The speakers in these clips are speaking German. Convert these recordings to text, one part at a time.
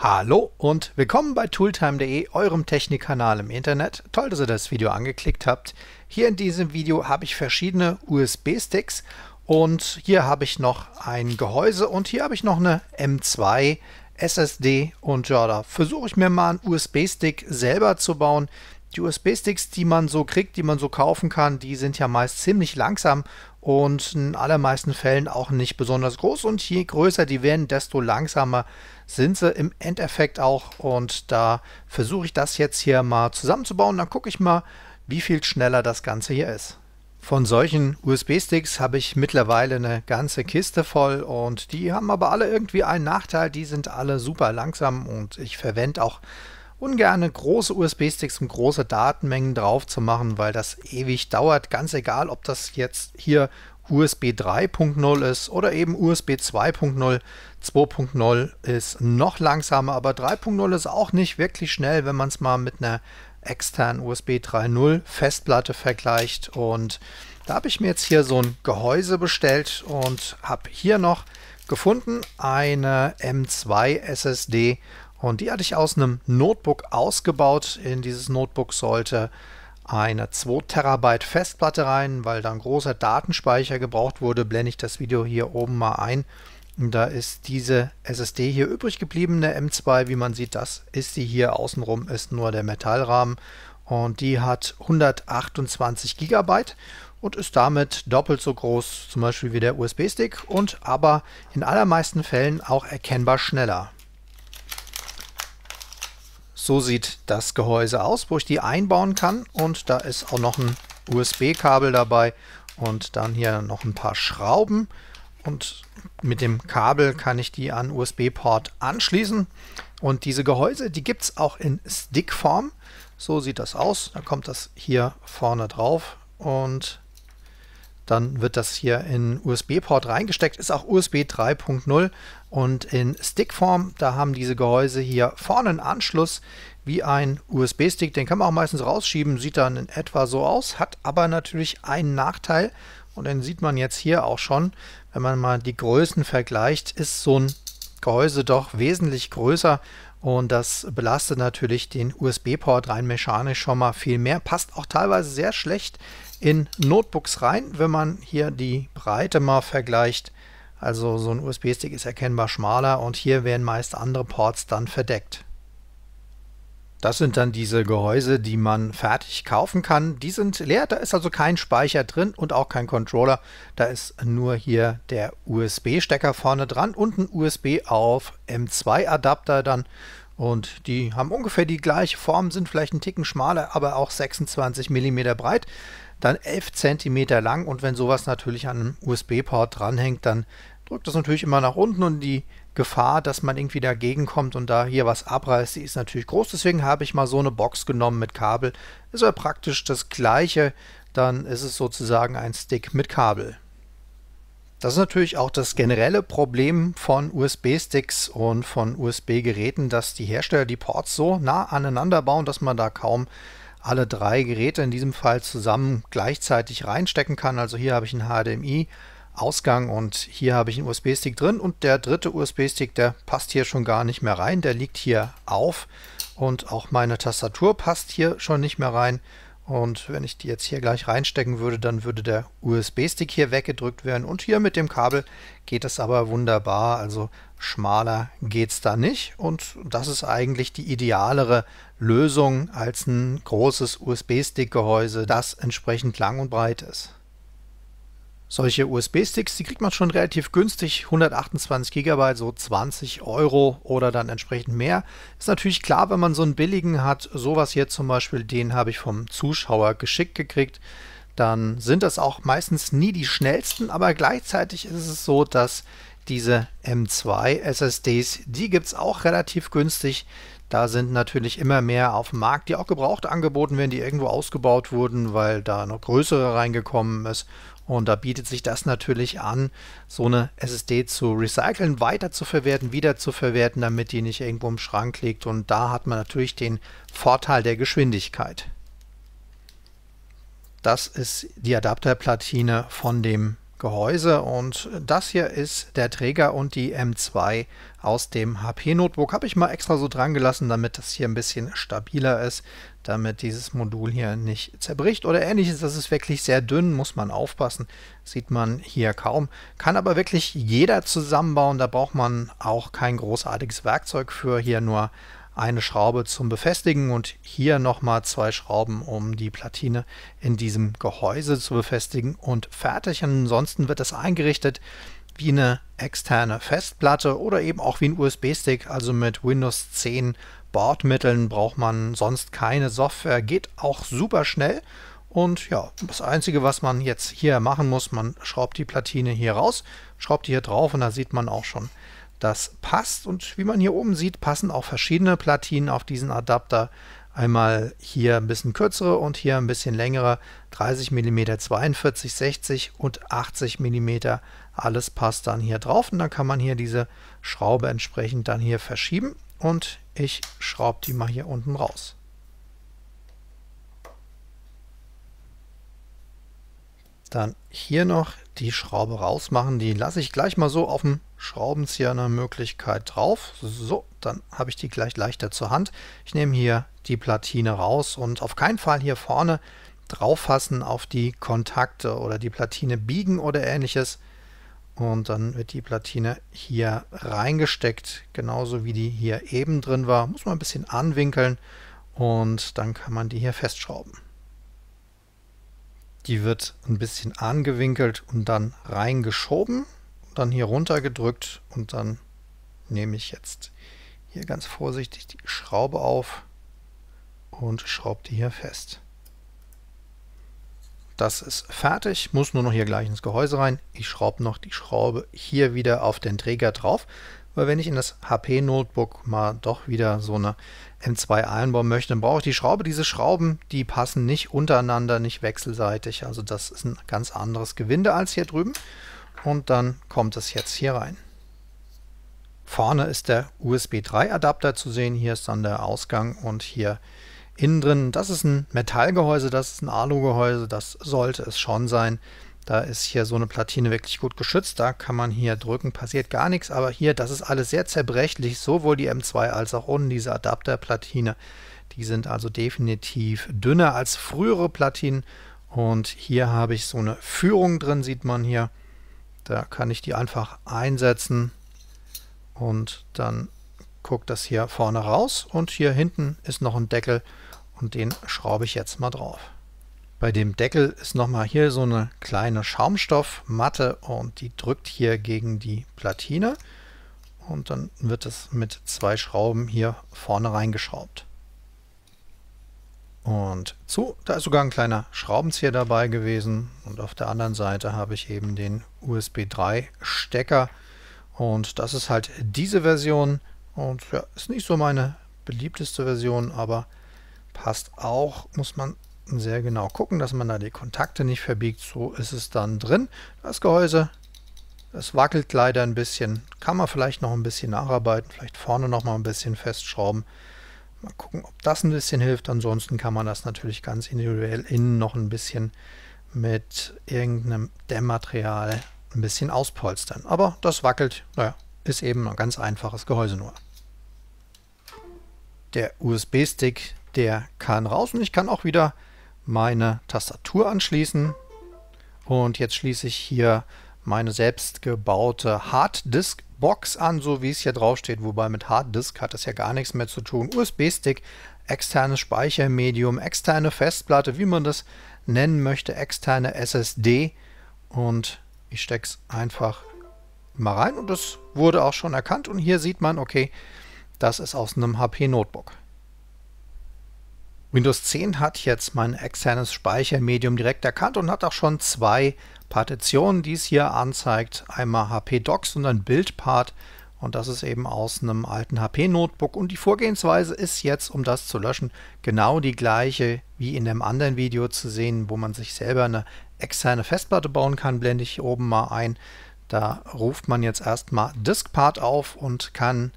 Hallo und willkommen bei tooltime.de, eurem Technikkanal im Internet. Toll, dass ihr das Video angeklickt habt. Hier in diesem Video habe ich verschiedene USB-Sticks und hier habe ich noch ein Gehäuse und hier habe ich noch eine M2 SSD und ja, da versuche ich mir mal einen USB-Stick selber zu bauen. Die USB-Sticks, die man so kriegt, die man so kaufen kann, die sind ja meist ziemlich langsam und in allermeisten Fällen auch nicht besonders groß. Und je größer die werden, desto langsamer sind sie im Endeffekt auch. Und da versuche ich das jetzt hier mal zusammenzubauen. Dann gucke ich mal, wie viel schneller das Ganze hier ist. Von solchen USB-Sticks habe ich mittlerweile eine ganze Kiste voll und die haben aber alle irgendwie einen Nachteil. Die sind alle super langsam und ich verwende auch ungerne große USB-Sticks und große Datenmengen drauf zu machen, weil das ewig dauert. Ganz egal, ob das jetzt hier USB 3.0 ist oder eben USB 2.0. 2.0 ist noch langsamer, aber 3.0 ist auch nicht wirklich schnell, wenn man es mal mit einer externen USB 3.0 Festplatte vergleicht. Und da habe ich mir jetzt hier so ein Gehäuse bestellt und habe hier noch gefunden eine M2 SSD und die hatte ich aus einem Notebook ausgebaut. In dieses Notebook sollte eine 2 Terabyte Festplatte rein, weil da ein großer Datenspeicher gebraucht wurde, blende ich das Video hier oben mal ein. Und da ist diese SSD hier übrig geblieben, der M2, wie man sieht, das ist sie hier außenrum, ist nur der Metallrahmen und die hat 128 GB und ist damit doppelt so groß zum Beispiel wie der USB-Stick und aber in allermeisten Fällen auch erkennbar schneller. So sieht das Gehäuse aus, wo ich die einbauen kann. Und da ist auch noch ein USB-Kabel dabei und dann hier noch ein paar Schrauben. Und mit dem Kabel kann ich die an USB-Port anschließen. Und diese Gehäuse, die gibt es auch in Stickform. So sieht das aus. Da kommt das hier vorne drauf und dann wird das hier in USB-Port reingesteckt, ist auch USB 3.0 und in Stickform. Da haben diese Gehäuse hier vorne einen Anschluss wie ein USB-Stick. Den kann man auch meistens rausschieben, sieht dann in etwa so aus, hat aber natürlich einen Nachteil. Und den sieht man jetzt hier auch schon, wenn man mal die Größen vergleicht, ist so ein Gehäuse doch wesentlich größer und das belastet natürlich den USB-Port rein mechanisch schon mal viel mehr. Passt auch teilweise sehr schlecht in Notebooks rein, wenn man hier die Breite mal vergleicht. Also so ein USB-Stick ist erkennbar schmaler und hier werden meist andere Ports dann verdeckt. Das sind dann diese Gehäuse, die man fertig kaufen kann. Die sind leer, da ist also kein Speicher drin und auch kein Controller. Da ist nur hier der USB-Stecker vorne dran und ein USB auf M2-Adapter dann. Und die haben ungefähr die gleiche Form, sind vielleicht einen Ticken schmaler, aber auch 26 mm breit, dann 11 cm lang. Und wenn sowas natürlich an einem USB-Port dranhängt, dann drückt das natürlich immer nach unten und die Gefahr, dass man irgendwie dagegen kommt und da hier was abreißt, die ist natürlich groß. Deswegen habe ich mal so eine Box genommen mit Kabel. Ist ja praktisch das gleiche, dann ist es sozusagen ein Stick mit Kabel. Das ist natürlich auch das generelle Problem von USB-Sticks und von USB-Geräten, dass die Hersteller die Ports so nah aneinander bauen, dass man da kaum alle drei Geräte in diesem Fall zusammen gleichzeitig reinstecken kann. Also hier habe ich ein HDMI Ausgang und hier habe ich einen USB-Stick drin und der dritte USB-Stick, der passt hier schon gar nicht mehr rein, der liegt hier auf und auch meine Tastatur passt hier schon nicht mehr rein und wenn ich die jetzt hier gleich reinstecken würde, dann würde der USB-Stick hier weggedrückt werden und hier mit dem Kabel geht es aber wunderbar, also schmaler geht es da nicht und das ist eigentlich die idealere Lösung als ein großes USB-Stick-Gehäuse, das entsprechend lang und breit ist. Solche USB-Sticks, die kriegt man schon relativ günstig, 128 GB, so 20 Euro oder dann entsprechend mehr. Ist natürlich klar, wenn man so einen billigen hat, sowas hier zum Beispiel, den habe ich vom Zuschauer geschickt gekriegt, dann sind das auch meistens nie die schnellsten, aber gleichzeitig ist es so, dass diese M2 SSDs, die gibt es auch relativ günstig. Da sind natürlich immer mehr auf dem Markt, die auch gebraucht angeboten werden, die irgendwo ausgebaut wurden, weil da noch größere reingekommen ist und da bietet sich das natürlich an, so eine SSD zu recyceln, weiter zu verwerten, wieder zu verwerten, damit die nicht irgendwo im Schrank liegt. Und da hat man natürlich den Vorteil der Geschwindigkeit. Das ist die Adapterplatine von dem Gehäuse und das hier ist der Träger und die M2 aus dem HP Notebook. Habe ich mal extra so dran gelassen, damit das hier ein bisschen stabiler ist, damit dieses Modul hier nicht zerbricht oder ähnliches. Das ist wirklich sehr dünn, muss man aufpassen, sieht man hier kaum. Kann aber wirklich jeder zusammenbauen, da braucht man auch kein großartiges Werkzeug für, hier nur eine Schraube zum Befestigen und hier nochmal zwei Schrauben, um die Platine in diesem Gehäuse zu befestigen und fertig. Ansonsten wird das eingerichtet wie eine externe Festplatte oder eben auch wie ein USB-Stick, also mit Windows 10 Bordmitteln braucht man sonst keine Software, geht auch super schnell und ja, das Einzige, was man jetzt hier machen muss, man schraubt die Platine hier raus, schraubt die hier drauf und da sieht man auch schon, das passt. Und wie man hier oben sieht, passen auch verschiedene Platinen auf diesen Adapter. Einmal hier ein bisschen kürzere und hier ein bisschen längere. 30 mm, 42, 60 und 80 mm. Alles passt dann hier drauf und dann kann man hier diese Schraube entsprechend dann hier verschieben. Und ich schraube die mal hier unten raus. Dann hier noch die Schraube rausmachen. Die lasse ich gleich mal so auf dem Schraubenzieher eine Möglichkeit drauf. So, dann habe ich die gleich leichter zur Hand. Ich nehme hier die Platine raus und auf keinen Fall hier vorne drauf fassen auf die Kontakte oder die Platine biegen oder ähnliches. Und dann wird die Platine hier reingesteckt, genauso wie die hier eben drin war. Muss man ein bisschen anwinkeln und dann kann man die hier festschrauben. Die wird ein bisschen angewinkelt und dann reingeschoben, dann hier runter gedrückt und dann nehme ich jetzt hier ganz vorsichtig die Schraube auf und schraube die hier fest. Das ist fertig, muss nur noch hier gleich ins Gehäuse rein. Ich schraube noch die Schraube hier wieder auf den Träger drauf weil wenn ich in das HP-Notebook mal doch wieder so eine M2 einbauen möchte, dann brauche ich die Schraube. Diese Schrauben, die passen nicht untereinander, nicht wechselseitig. Also das ist ein ganz anderes Gewinde als hier drüben. Und dann kommt es jetzt hier rein. Vorne ist der USB 3 Adapter zu sehen. Hier ist dann der Ausgang und hier innen drin, das ist ein Metallgehäuse, das ist ein Alugehäuse. Das sollte es schon sein. Da ist hier so eine Platine wirklich gut geschützt. Da kann man hier drücken, passiert gar nichts. Aber hier, das ist alles sehr zerbrechlich, sowohl die M2 als auch unten diese Adapterplatine. Die sind also definitiv dünner als frühere Platinen. Und hier habe ich so eine Führung drin, sieht man hier. Da kann ich die einfach einsetzen und dann guckt das hier vorne raus und hier hinten ist noch ein Deckel und den schraube ich jetzt mal drauf. Bei dem Deckel ist nochmal hier so eine kleine Schaumstoffmatte und die drückt hier gegen die Platine und dann wird es mit zwei Schrauben hier vorne reingeschraubt. Und zu, da ist sogar ein kleiner Schraubenzieher dabei gewesen und auf der anderen Seite habe ich eben den USB 3 Stecker und das ist halt diese Version und ja, ist nicht so meine beliebteste Version, aber passt auch, muss man sehr genau gucken, dass man da die Kontakte nicht verbiegt. So ist es dann drin. Das Gehäuse, es wackelt leider ein bisschen. Kann man vielleicht noch ein bisschen nacharbeiten, vielleicht vorne noch mal ein bisschen festschrauben. Mal gucken, ob das ein bisschen hilft. Ansonsten kann man das natürlich ganz individuell innen noch ein bisschen mit irgendeinem Dämmmaterial ein bisschen auspolstern. Aber das wackelt, naja, ist eben ein ganz einfaches Gehäuse nur. Der USB-Stick, der kann raus und ich kann auch wieder meine Tastatur anschließen und jetzt schließe ich hier meine selbstgebaute Harddisk Box an, so wie es hier drauf steht, wobei mit Harddisk hat es ja gar nichts mehr zu tun. USB-Stick, externes Speichermedium, externe Festplatte, wie man das nennen möchte, externe SSD und ich stecke es einfach mal rein und das wurde auch schon erkannt und hier sieht man, okay, das ist aus einem HP Notebook. Windows 10 hat jetzt mein externes Speichermedium direkt erkannt und hat auch schon zwei Partitionen, die es hier anzeigt. Einmal HP Docs und ein Bildpart und das ist eben aus einem alten HP Notebook und die Vorgehensweise ist jetzt, um das zu löschen, genau die gleiche wie in dem anderen Video zu sehen, wo man sich selber eine externe Festplatte bauen kann, blende ich hier oben mal ein. Da ruft man jetzt erstmal Diskpart auf und kann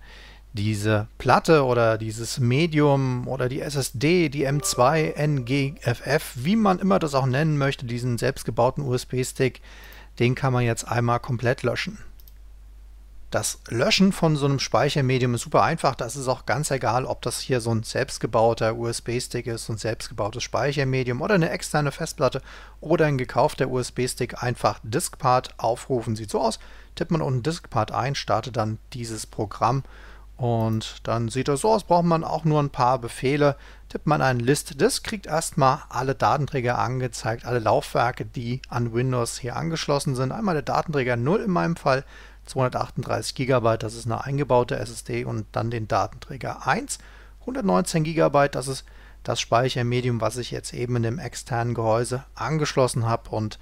diese Platte oder dieses Medium oder die SSD, die M2, NGFF, wie man immer das auch nennen möchte, diesen selbstgebauten USB-Stick, den kann man jetzt einmal komplett löschen. Das Löschen von so einem Speichermedium ist super einfach. Das ist auch ganz egal, ob das hier so ein selbstgebauter USB-Stick ist, so ein selbstgebautes Speichermedium oder eine externe Festplatte oder ein gekaufter USB-Stick. Einfach Diskpart aufrufen. Sieht so aus. Tippt man unten Diskpart ein, startet dann dieses Programm und dann sieht das so aus, braucht man auch nur ein paar Befehle. Tippt man einen List, das kriegt erstmal alle Datenträger angezeigt, alle Laufwerke, die an Windows hier angeschlossen sind. Einmal der Datenträger 0 in meinem Fall, 238 GB, das ist eine eingebaute SSD und dann den Datenträger 1, 119 GB, das ist das Speichermedium, was ich jetzt eben in dem externen Gehäuse angeschlossen habe und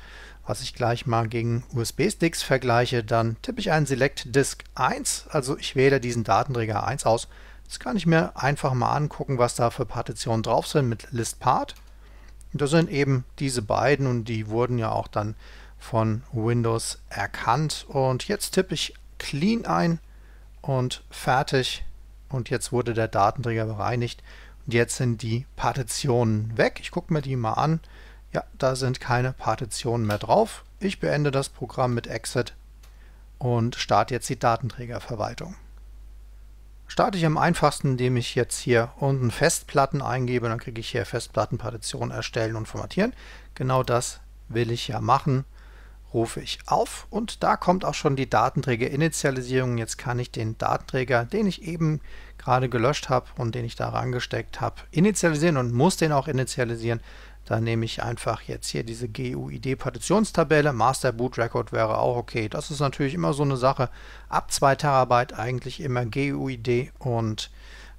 was ich gleich mal gegen USB-Sticks vergleiche, dann tippe ich einen Select Disk 1, also ich wähle diesen Datenträger 1 aus. Jetzt kann ich mir einfach mal angucken, was da für Partitionen drauf sind mit ListPart. Und das sind eben diese beiden und die wurden ja auch dann von Windows erkannt. Und jetzt tippe ich Clean ein und fertig. Und jetzt wurde der Datenträger bereinigt. Und jetzt sind die Partitionen weg. Ich gucke mir die mal an. Ja, da sind keine Partitionen mehr drauf. Ich beende das Programm mit Exit und starte jetzt die Datenträgerverwaltung. Starte ich am einfachsten, indem ich jetzt hier unten Festplatten eingebe, dann kriege ich hier Festplattenpartition erstellen und formatieren. Genau das will ich ja machen. Rufe ich auf und da kommt auch schon die Datenträgerinitialisierung. Jetzt kann ich den Datenträger, den ich eben gerade gelöscht habe und den ich da reingesteckt habe, initialisieren und muss den auch initialisieren. Da nehme ich einfach jetzt hier diese GUID-Partitionstabelle. Master Boot Record wäre auch okay. Das ist natürlich immer so eine Sache. Ab 2 Terabyte eigentlich immer GUID und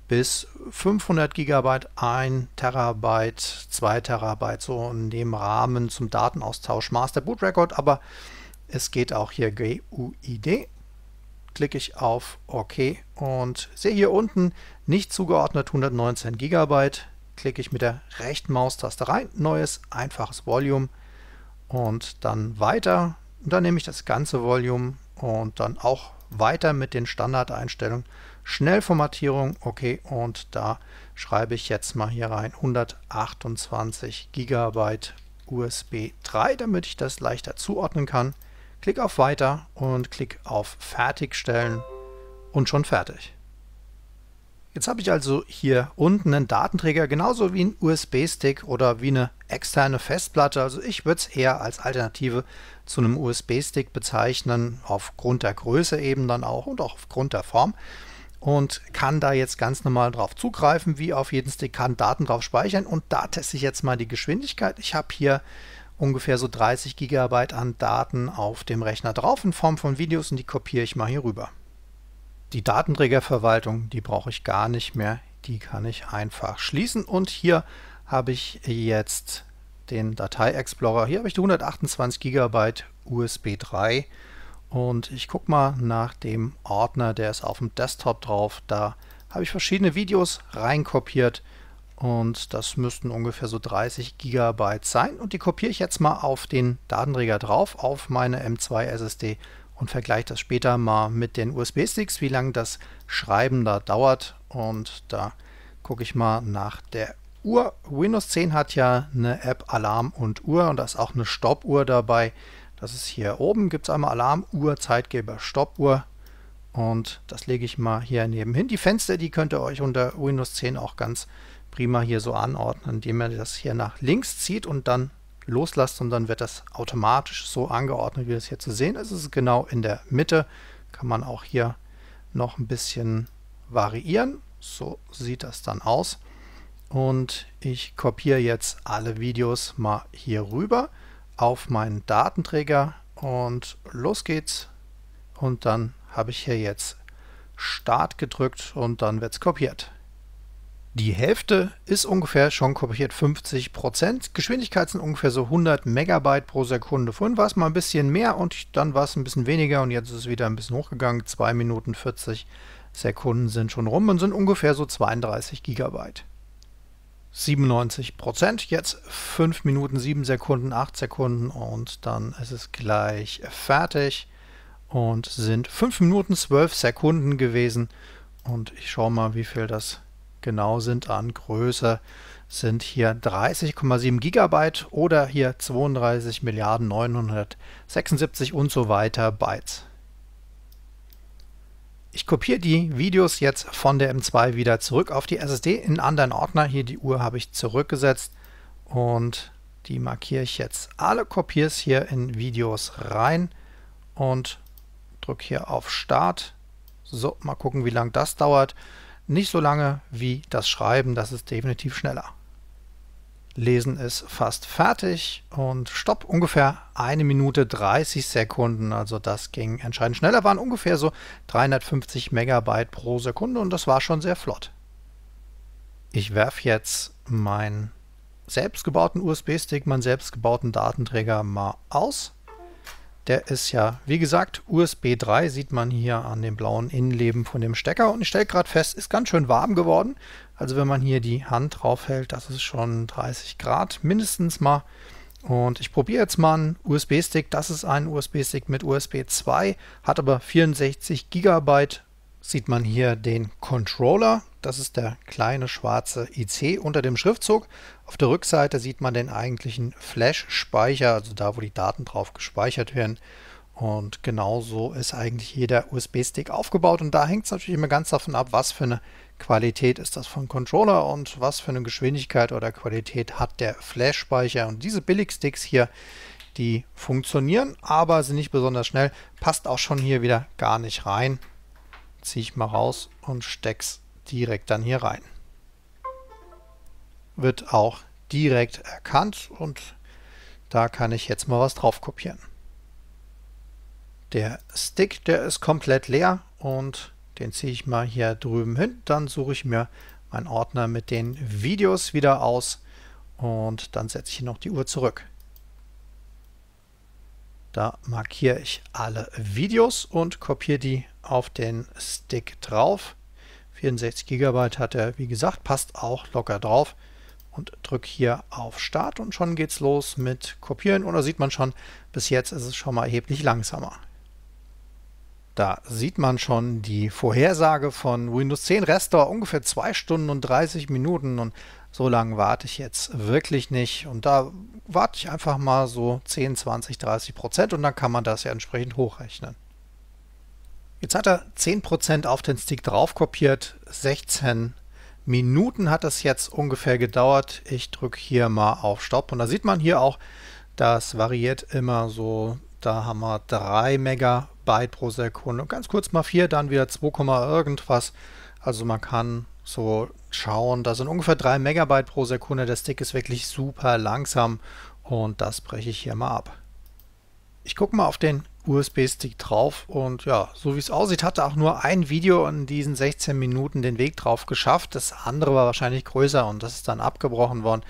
bis 500 GB, 1 Terabyte, 2 Terabyte, so in dem Rahmen zum Datenaustausch Master Boot Record, aber es geht auch hier GUID. Klicke ich auf OK und sehe hier unten nicht zugeordnet 119 GB klicke ich mit der rechten Maustaste rein, neues, einfaches Volume und dann weiter. Und dann nehme ich das ganze Volume und dann auch weiter mit den Standardeinstellungen. Schnellformatierung, okay, und da schreibe ich jetzt mal hier rein 128 GB USB 3, damit ich das leichter zuordnen kann. Klick auf Weiter und klick auf Fertigstellen und schon fertig. Jetzt habe ich also hier unten einen Datenträger, genauso wie einen USB-Stick oder wie eine externe Festplatte. Also ich würde es eher als Alternative zu einem USB-Stick bezeichnen, aufgrund der Größe eben dann auch und auch aufgrund der Form. Und kann da jetzt ganz normal drauf zugreifen, wie auf jeden Stick kann Daten drauf speichern. Und da teste ich jetzt mal die Geschwindigkeit. Ich habe hier ungefähr so 30 GB an Daten auf dem Rechner drauf in Form von Videos und die kopiere ich mal hier rüber. Die Datenträgerverwaltung, die brauche ich gar nicht mehr. Die kann ich einfach schließen. Und hier habe ich jetzt den Datei-Explorer. Hier habe ich die 128 GB USB 3. Und ich gucke mal nach dem Ordner, der ist auf dem Desktop drauf. Da habe ich verschiedene Videos reinkopiert und das müssten ungefähr so 30 GB sein. Und die kopiere ich jetzt mal auf den Datenträger drauf, auf meine M2 SSD und vergleiche das später mal mit den USB-Sticks, wie lange das Schreiben da dauert. Und da gucke ich mal nach der Uhr. Windows 10 hat ja eine App Alarm und Uhr und da ist auch eine Stoppuhr dabei. Das ist hier oben, gibt es einmal Alarm, Uhr, Zeitgeber, Stoppuhr. Und das lege ich mal hier nebenhin. Die Fenster, die könnt ihr euch unter Windows 10 auch ganz prima hier so anordnen, indem ihr das hier nach links zieht und dann loslasst, dann wird das automatisch so angeordnet, wie das hier zu sehen ist. Es ist genau in der Mitte. Kann man auch hier noch ein bisschen variieren. So sieht das dann aus. Und ich kopiere jetzt alle Videos mal hier rüber auf meinen Datenträger und los geht's. Und dann habe ich hier jetzt Start gedrückt und dann wird es kopiert. Die Hälfte ist ungefähr schon kopiert, 50 Prozent. Geschwindigkeit sind ungefähr so 100 Megabyte pro Sekunde. Vorhin war es mal ein bisschen mehr und dann war es ein bisschen weniger und jetzt ist es wieder ein bisschen hochgegangen. 2 Minuten 40 Sekunden sind schon rum und sind ungefähr so 32 Gigabyte. 97 Prozent, jetzt 5 Minuten 7 Sekunden, 8 Sekunden und dann ist es gleich fertig und sind 5 Minuten 12 Sekunden gewesen und ich schaue mal, wie viel das genau sind an Größe, sind hier 30,7 Gigabyte oder hier 32 Milliarden 976 und so weiter Bytes. Ich kopiere die Videos jetzt von der M2 wieder zurück auf die SSD in einen anderen Ordner. Hier die Uhr habe ich zurückgesetzt und die markiere ich jetzt alle, kopiere es hier in Videos rein und drücke hier auf Start. So, mal gucken, wie lange das dauert. Nicht so lange wie das Schreiben, das ist definitiv schneller. Lesen ist fast fertig und stopp ungefähr eine Minute 30 Sekunden. Also das ging entscheidend schneller, waren ungefähr so 350 Megabyte pro Sekunde und das war schon sehr flott. Ich werfe jetzt meinen selbstgebauten USB-Stick, meinen selbstgebauten Datenträger mal aus der ist ja, wie gesagt, USB 3 sieht man hier an dem blauen Innenleben von dem Stecker. Und ich stelle gerade fest, ist ganz schön warm geworden. Also wenn man hier die Hand drauf hält, das ist schon 30 Grad mindestens mal. Und ich probiere jetzt mal einen USB-Stick. Das ist ein USB-Stick mit USB 2, hat aber 64 GB. Sieht man hier den Controller, das ist der kleine schwarze IC unter dem Schriftzug. Auf der Rückseite sieht man den eigentlichen Flash-Speicher, also da, wo die Daten drauf gespeichert werden. Und genauso ist eigentlich jeder USB-Stick aufgebaut. Und da hängt es natürlich immer ganz davon ab, was für eine Qualität ist das von Controller und was für eine Geschwindigkeit oder Qualität hat der Flash-Speicher. Und diese Billigsticks hier, die funktionieren, aber sind nicht besonders schnell. Passt auch schon hier wieder gar nicht rein. Ziehe ich mal raus und steck's direkt dann hier rein. Wird auch direkt erkannt und da kann ich jetzt mal was drauf kopieren. Der Stick, der ist komplett leer und den ziehe ich mal hier drüben hin. Dann suche ich mir meinen Ordner mit den Videos wieder aus und dann setze ich hier noch die Uhr zurück. Da markiere ich alle Videos und kopiere die auf den Stick drauf. 64 GB hat er, wie gesagt, passt auch locker drauf und drücke hier auf Start und schon geht's los mit Kopieren und da sieht man schon, bis jetzt ist es schon mal erheblich langsamer. Da sieht man schon die Vorhersage von Windows 10 Restore ungefähr 2 Stunden und 30 Minuten und so lange warte ich jetzt wirklich nicht und da warte ich einfach mal so 10, 20, 30 Prozent und dann kann man das ja entsprechend hochrechnen. Jetzt hat er 10% auf den Stick drauf kopiert, 16 Minuten hat das jetzt ungefähr gedauert. Ich drücke hier mal auf Stopp und da sieht man hier auch, das variiert immer so, da haben wir 3 Megabyte pro Sekunde, ganz kurz mal 4, dann wieder 2, irgendwas. Also man kann so schauen, da sind ungefähr 3 Megabyte pro Sekunde, der Stick ist wirklich super langsam und das breche ich hier mal ab. Ich gucke mal auf den USB-Stick drauf und ja, so wie es aussieht, hatte auch nur ein Video in diesen 16 Minuten den Weg drauf geschafft. Das andere war wahrscheinlich größer und das ist dann abgebrochen worden.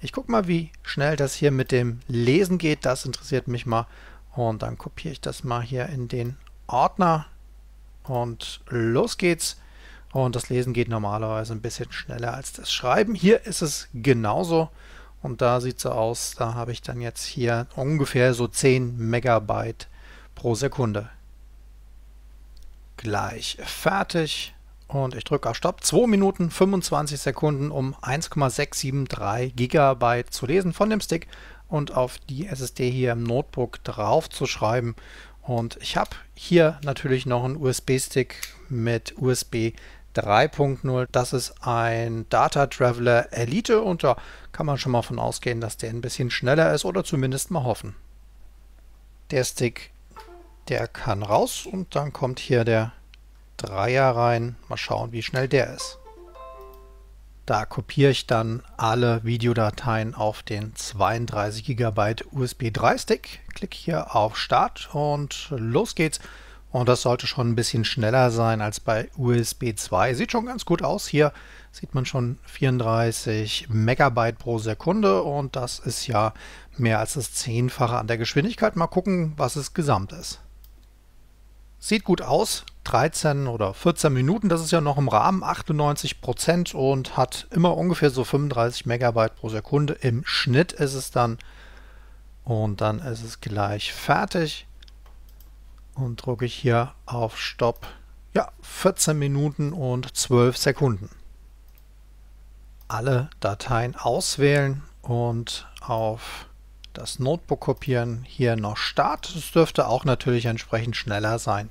Ich gucke mal, wie schnell das hier mit dem Lesen geht. Das interessiert mich mal. Und dann kopiere ich das mal hier in den Ordner. Und los geht's. Und das Lesen geht normalerweise ein bisschen schneller als das Schreiben. Hier ist es genauso. Und da sieht es so aus, da habe ich dann jetzt hier ungefähr so 10 Megabyte pro Sekunde. Gleich fertig und ich drücke auf Stopp. 2 Minuten 25 Sekunden, um 1,673 Gigabyte zu lesen von dem Stick und auf die SSD hier im Notebook drauf zu schreiben. Und ich habe hier natürlich noch einen USB-Stick mit USB 3.0. Das ist ein Data Traveler Elite und da kann man schon mal von ausgehen, dass der ein bisschen schneller ist oder zumindest mal hoffen. Der Stick der kann raus und dann kommt hier der Dreier rein. Mal schauen, wie schnell der ist. Da kopiere ich dann alle Videodateien auf den 32 GB USB 3 Stick. Klick hier auf Start und los geht's. Und das sollte schon ein bisschen schneller sein als bei USB 2. Sieht schon ganz gut aus. Hier sieht man schon 34 Megabyte pro Sekunde und das ist ja mehr als das Zehnfache an der Geschwindigkeit. Mal gucken, was es gesamt ist. Sieht gut aus. 13 oder 14 Minuten, das ist ja noch im Rahmen, 98 Prozent und hat immer ungefähr so 35 Megabyte pro Sekunde. Im Schnitt ist es dann. Und dann ist es gleich fertig. Und drücke ich hier auf Stopp. Ja, 14 Minuten und 12 Sekunden. Alle Dateien auswählen und auf das Notebook kopieren, hier noch Start. Es dürfte auch natürlich entsprechend schneller sein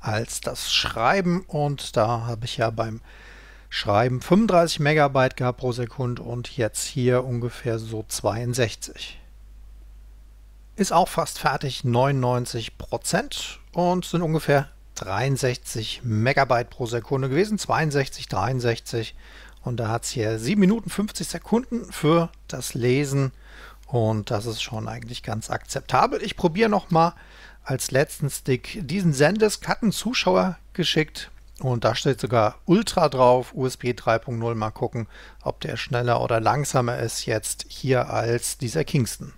als das Schreiben und da habe ich ja beim Schreiben 35 Megabyte gehabt pro Sekunde und jetzt hier ungefähr so 62. Ist auch fast fertig, 99 Prozent und sind ungefähr 63 Megabyte pro Sekunde gewesen, 62, 63 und da hat es hier 7 Minuten 50 Sekunden für das Lesen und das ist schon eigentlich ganz akzeptabel. Ich probiere nochmal als letzten Stick diesen Sendisk. Hat ein Zuschauer geschickt und da steht sogar Ultra drauf, USB 3.0. Mal gucken, ob der schneller oder langsamer ist jetzt hier als dieser Kingston.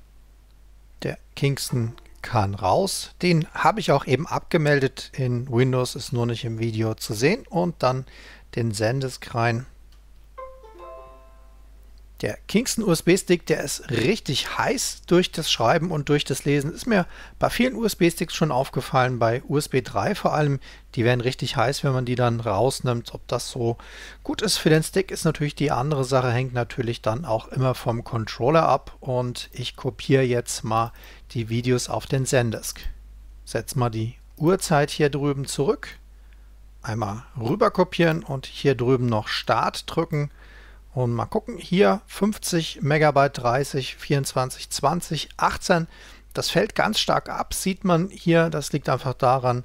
Der Kingston kann raus. Den habe ich auch eben abgemeldet in Windows, ist nur nicht im Video zu sehen. Und dann den Sendisk rein. Der Kingston USB-Stick, der ist richtig heiß durch das Schreiben und durch das Lesen. Ist mir bei vielen USB-Sticks schon aufgefallen, bei USB 3 vor allem. Die werden richtig heiß, wenn man die dann rausnimmt. Ob das so gut ist für den Stick, ist natürlich die andere Sache. Hängt natürlich dann auch immer vom Controller ab. Und ich kopiere jetzt mal die Videos auf den Sendesk. Setz mal die Uhrzeit hier drüben zurück. Einmal rüber kopieren und hier drüben noch Start drücken. Und mal gucken, hier 50 Megabyte, 30, 24, 20, 18. Das fällt ganz stark ab, sieht man hier. Das liegt einfach daran,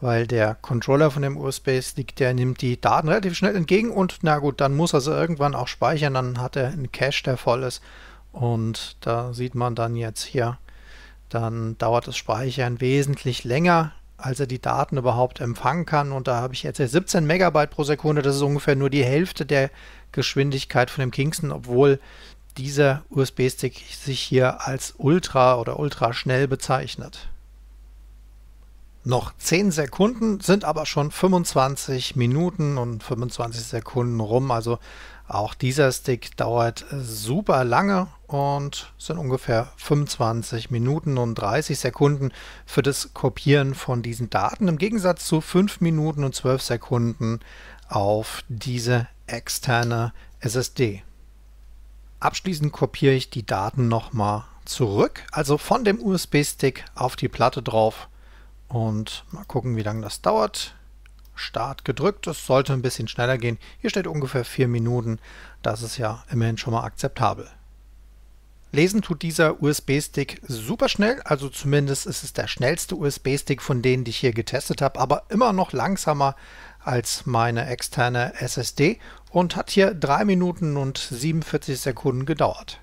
weil der Controller von dem USB-Stick, der nimmt die Daten relativ schnell entgegen und na gut, dann muss er sie irgendwann auch speichern. Dann hat er einen Cache, der voll ist. Und da sieht man dann jetzt hier, dann dauert das Speichern wesentlich länger als er die Daten überhaupt empfangen kann. Und da habe ich jetzt 17 Megabyte pro Sekunde. Das ist ungefähr nur die Hälfte der Geschwindigkeit von dem Kingston, obwohl dieser USB-Stick sich hier als ultra oder ultra schnell bezeichnet. Noch 10 Sekunden sind aber schon 25 Minuten und 25 Sekunden rum. Also auch dieser Stick dauert super lange und sind ungefähr 25 Minuten und 30 Sekunden für das Kopieren von diesen Daten im Gegensatz zu 5 Minuten und 12 Sekunden auf diese externe SSD. Abschließend kopiere ich die Daten nochmal zurück, also von dem USB-Stick auf die Platte drauf und mal gucken, wie lange das dauert. Start gedrückt. Das sollte ein bisschen schneller gehen. Hier steht ungefähr 4 Minuten. Das ist ja immerhin schon mal akzeptabel. Lesen tut dieser USB-Stick super schnell, also zumindest ist es der schnellste USB-Stick von denen, die ich hier getestet habe, aber immer noch langsamer als meine externe SSD und hat hier 3 Minuten und 47 Sekunden gedauert.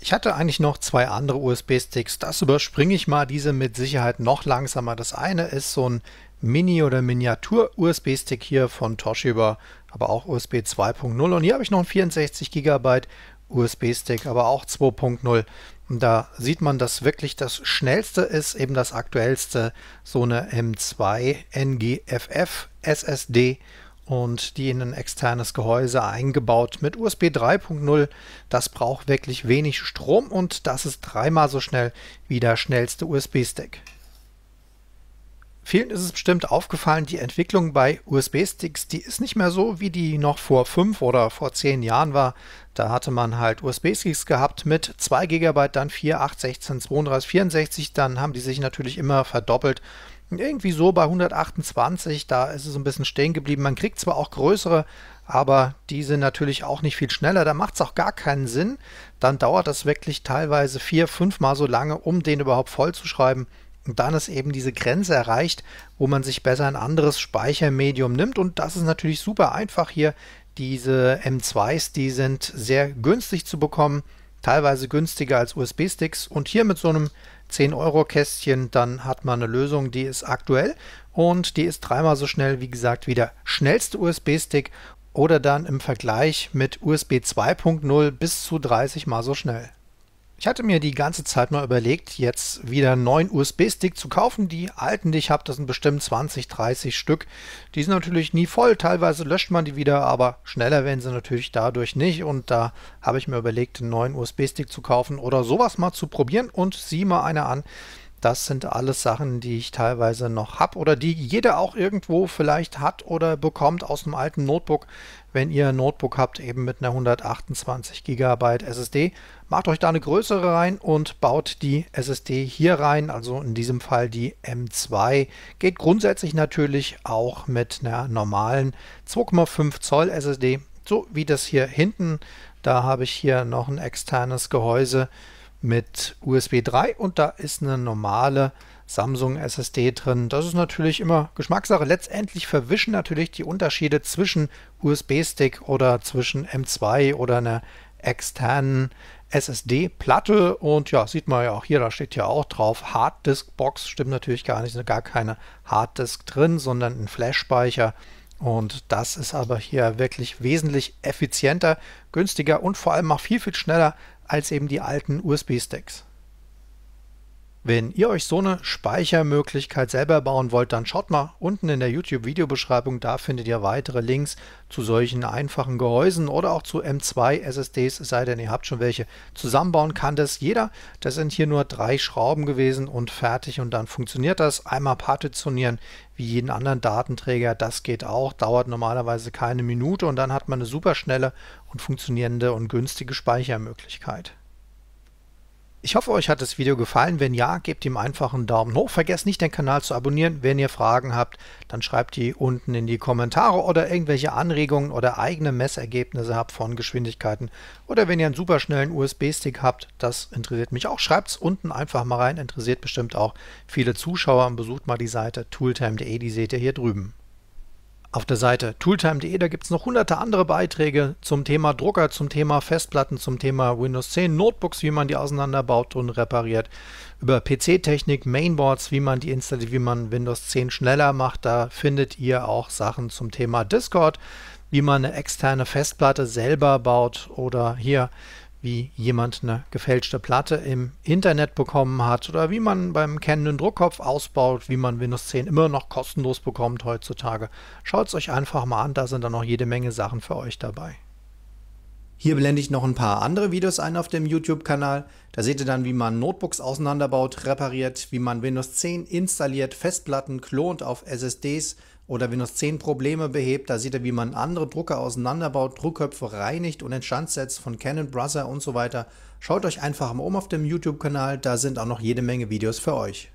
Ich hatte eigentlich noch zwei andere USB-Sticks, das überspringe ich mal, diese mit Sicherheit noch langsamer. Das eine ist so ein Mini- oder Miniatur-USB-Stick hier von Toshiba, aber auch USB 2.0. Und hier habe ich noch einen 64 GB USB-Stick, aber auch 2.0. Da sieht man, dass wirklich das schnellste ist, eben das aktuellste, so eine M2 NGFF SSD und die in ein externes Gehäuse eingebaut mit USB 3.0. Das braucht wirklich wenig Strom und das ist dreimal so schnell wie der schnellste USB-Stick. Vielen ist es bestimmt aufgefallen, die Entwicklung bei USB-Sticks, die ist nicht mehr so, wie die noch vor fünf oder vor zehn Jahren war. Da hatte man halt USB-Sticks gehabt mit 2 GB, dann 4, 8, 16, 32, 64. Dann haben die sich natürlich immer verdoppelt. Irgendwie so bei 128, da ist es ein bisschen stehen geblieben. Man kriegt zwar auch größere, aber die sind natürlich auch nicht viel schneller. Da macht es auch gar keinen Sinn. Dann dauert das wirklich teilweise vier, fünfmal so lange, um den überhaupt vollzuschreiben. Und dann ist eben diese Grenze erreicht, wo man sich besser ein anderes Speichermedium nimmt. Und das ist natürlich super einfach hier. Diese M2s, die sind sehr günstig zu bekommen, teilweise günstiger als USB-Sticks. Und hier mit so einem 10-Euro-Kästchen, dann hat man eine Lösung, die ist aktuell und die ist dreimal so schnell, wie gesagt, wie der schnellste USB-Stick oder dann im Vergleich mit USB 2.0 bis zu 30 mal so schnell. Ich hatte mir die ganze Zeit mal überlegt, jetzt wieder einen neuen USB-Stick zu kaufen. Die alten, die ich habe, das sind bestimmt 20, 30 Stück. Die sind natürlich nie voll. Teilweise löscht man die wieder, aber schneller werden sie natürlich dadurch nicht. Und da habe ich mir überlegt, einen neuen USB-Stick zu kaufen oder sowas mal zu probieren und sieh mal einer an. Das sind alles Sachen, die ich teilweise noch habe oder die jeder auch irgendwo vielleicht hat oder bekommt aus einem alten Notebook, wenn ihr ein Notebook habt, eben mit einer 128 GB SSD Macht euch da eine größere rein und baut die SSD hier rein, also in diesem Fall die M2. Geht grundsätzlich natürlich auch mit einer normalen 2,5 Zoll SSD, so wie das hier hinten. Da habe ich hier noch ein externes Gehäuse mit USB 3 und da ist eine normale Samsung SSD drin. Das ist natürlich immer Geschmackssache. Letztendlich verwischen natürlich die Unterschiede zwischen USB-Stick oder zwischen M2 oder einer externen SSD-Platte und ja, sieht man ja auch hier, da steht ja auch drauf, Harddisk-Box, stimmt natürlich gar nicht, sind gar keine Harddisk drin, sondern ein Flash-Speicher. Und das ist aber hier wirklich wesentlich effizienter, günstiger und vor allem auch viel, viel schneller als eben die alten USB-Sticks. Wenn ihr euch so eine Speichermöglichkeit selber bauen wollt, dann schaut mal unten in der YouTube-Videobeschreibung, da findet ihr weitere Links zu solchen einfachen Gehäusen oder auch zu M2 SSDs, es sei denn ihr habt schon welche. Zusammenbauen kann das jeder, das sind hier nur drei Schrauben gewesen und fertig und dann funktioniert das. Einmal partitionieren wie jeden anderen Datenträger, das geht auch, dauert normalerweise keine Minute und dann hat man eine super schnelle und funktionierende und günstige Speichermöglichkeit. Ich hoffe, euch hat das Video gefallen. Wenn ja, gebt ihm einfach einen Daumen hoch. Vergesst nicht, den Kanal zu abonnieren. Wenn ihr Fragen habt, dann schreibt die unten in die Kommentare oder irgendwelche Anregungen oder eigene Messergebnisse habt von Geschwindigkeiten. Oder wenn ihr einen superschnellen USB-Stick habt, das interessiert mich auch. Schreibt es unten einfach mal rein. Interessiert bestimmt auch viele Zuschauer. Besucht mal die Seite tooltime.de, die seht ihr hier drüben. Auf der Seite tooltime.de, da gibt es noch hunderte andere Beiträge zum Thema Drucker, zum Thema Festplatten, zum Thema Windows 10, Notebooks, wie man die auseinanderbaut und repariert, über PC-Technik, Mainboards, wie man die installiert, wie man Windows 10 schneller macht. Da findet ihr auch Sachen zum Thema Discord, wie man eine externe Festplatte selber baut oder hier wie jemand eine gefälschte Platte im Internet bekommen hat oder wie man beim Canon Druckkopf ausbaut, wie man Windows 10 immer noch kostenlos bekommt heutzutage. Schaut es euch einfach mal an, da sind dann noch jede Menge Sachen für euch dabei. Hier blende ich noch ein paar andere Videos ein auf dem YouTube-Kanal. Da seht ihr dann, wie man Notebooks auseinanderbaut, repariert, wie man Windows 10 installiert, Festplatten klont auf SSDs, oder Windows 10 Probleme behebt. Da seht ihr, wie man andere Drucker auseinanderbaut, Druckköpfe reinigt und instand setzt von Canon, Brother und so weiter. Schaut euch einfach mal um auf dem YouTube-Kanal, da sind auch noch jede Menge Videos für euch.